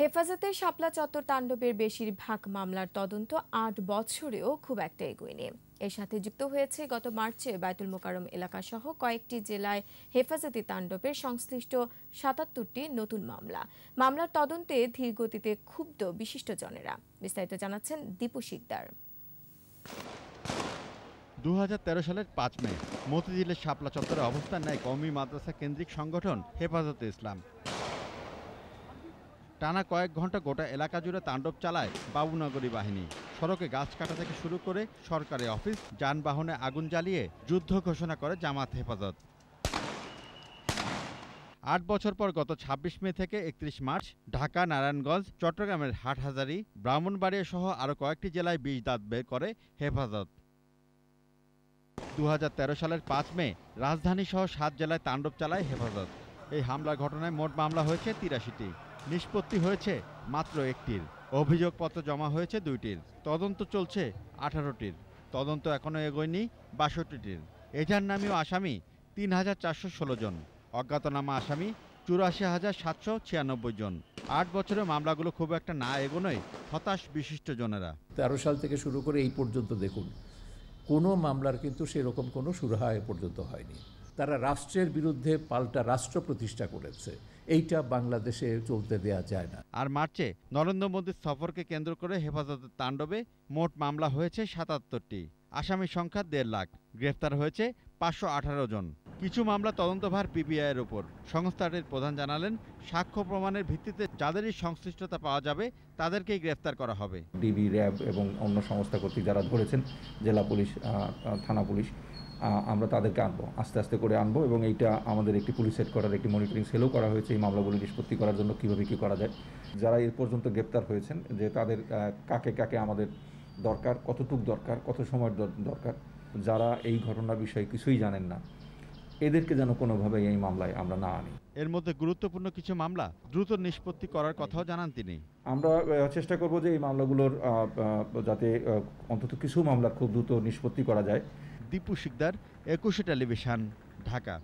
হেফাজতে শাপলা চত্বর তাণ্ডবের বেশিরভাগ মামলার তদন্ত আট বছরেও খুব একটা এগোয়নি এর সাথে যুক্ত হয়েছে গত মার্চে বায়তুল মোকারম এলাকাসহ কয়েকটি জেলায় হেফাজতি তাণ্ডবের সংশ্লিষ্ট সাতাত্তরটি নতুন মামলা মামলার তদন্তে ধীর গতিতে ক্ষুব্ধ বিশিষ্ট জনেরা বিস্তারিত জানাচ্ছেন দীপু শিকদার দু সালের পাঁচ মে মতিঝিলের শাপলা চত্বরে অবস্থান নেয় কমি মাদ্রাসা কেন্দ্রিক সংগঠন হেফাজতে ইসলাম টানা কয়েক ঘন্টা গোটা এলাকা জুড়ে তাণ্ডব চালায় বাবুনগরী বাহিনী সড়কে গাছ কাটা থেকে শুরু করে সরকারি অফিস যানবাহনে আগুন জ্বালিয়ে যুদ্ধ ঘোষণা করে জামাত হেফাজত আট বছর পর গত ২৬ মে থেকে একত্রিশ মার্চ ঢাকা নারায়ণগঞ্জ চট্টগ্রামের হাটহাজারি ব্রাহ্মণবাড়িয়া সহ আরও কয়েকটি জেলায় বিষ দাঁত বের করে হেফাজত দু সালের পাঁচ মে রাজধানী সহ সাত জেলায় তাণ্ডব চালায় হেফাজত এই হামলা ঘটনায় মোট মামলা হয়েছে তিরাশিটি নিষ্পত্তি হয়েছে মাত্র একটির অভিযোগপত্র জমা হয়েছে দুইটির তদন্ত চলছে আঠারোটির তদন্ত এখনও এগোয়নি বাষট্টিটির এজার নামীয় আসামি তিন হাজার চারশো ষোলো জন অজ্ঞাতনামা আসামি চুরাশি হাজার সাতশো ছিয়ানব্বই জন আট বছরে মামলাগুলো খুব একটা না এগোনোয় হতাশ বিশিষ্টজনেরা তেরো সাল থেকে শুরু করে এই পর্যন্ত দেখুন কোনো মামলার কিন্তু সেরকম কোনো সুরাহা এ পর্যন্ত হয়নি তারা রাষ্ট্রের বিরুদ্ধে পাল্টা রাষ্ট্র প্রতিষ্ঠা করেছে এইটা বাংলাদেশে চলতে দেয়া যায় না আর মার্চে নরেন্দ্র মোদীর সফরকে কেন্দ্র করে হেফাজতের তাণ্ডবে মোট মামলা হয়েছে সাতাত্তরটি আসামি সংখ্যা দেড় লাখ গ্রেফতার হয়েছে পাঁচশো আঠারো জন কিছু মামলা তদন্তভার পিবিআইয়ের ওপর সংস্থাটির প্রধান জানালেন সাক্ষ্য প্রমাণের ভিত্তিতে যাদেরই সংশ্লিষ্টতা পাওয়া যাবে তাদেরকেই গ্রেফতার করা হবে ডিবি র্যাব এবং অন্য সংস্থা কর্তৃক যারা ধরেছেন জেলা পুলিশ থানা পুলিশ আমরা তাদেরকে আনবো আস্তে আস্তে করে আনবো এবং এইটা আমাদের একটি পুলিশ সেট করার একটি মনিটরিং সেলও করা হয়েছে এই মামলাগুলি নিষ্পত্তি করার জন্য কীভাবে কী করা যায় যারা এর পর্যন্ত গ্রেপ্তার হয়েছেন যে তাদের কাকে কাকে আমাদের দরকার কতটুক দরকার কত সময়ের দরকার যারা এই ঘটনার বিষয়ে কিছুই জানেন না এদেরকে যেন কোনোভাবে এই মামলায় আমরা না আনি এর মধ্যে গুরুত্বপূর্ণ কিছু মামলা দ্রুত নিষ্পত্তি করার কথাও জানান তিনি আমরা চেষ্টা করব যে এই মামলাগুলোর যাতে অন্তত কিছু মামলা খুব দ্রুত নিষ্পত্তি করা যায় দীপু শিকদার একুশে টেলিভিশন ঢাকা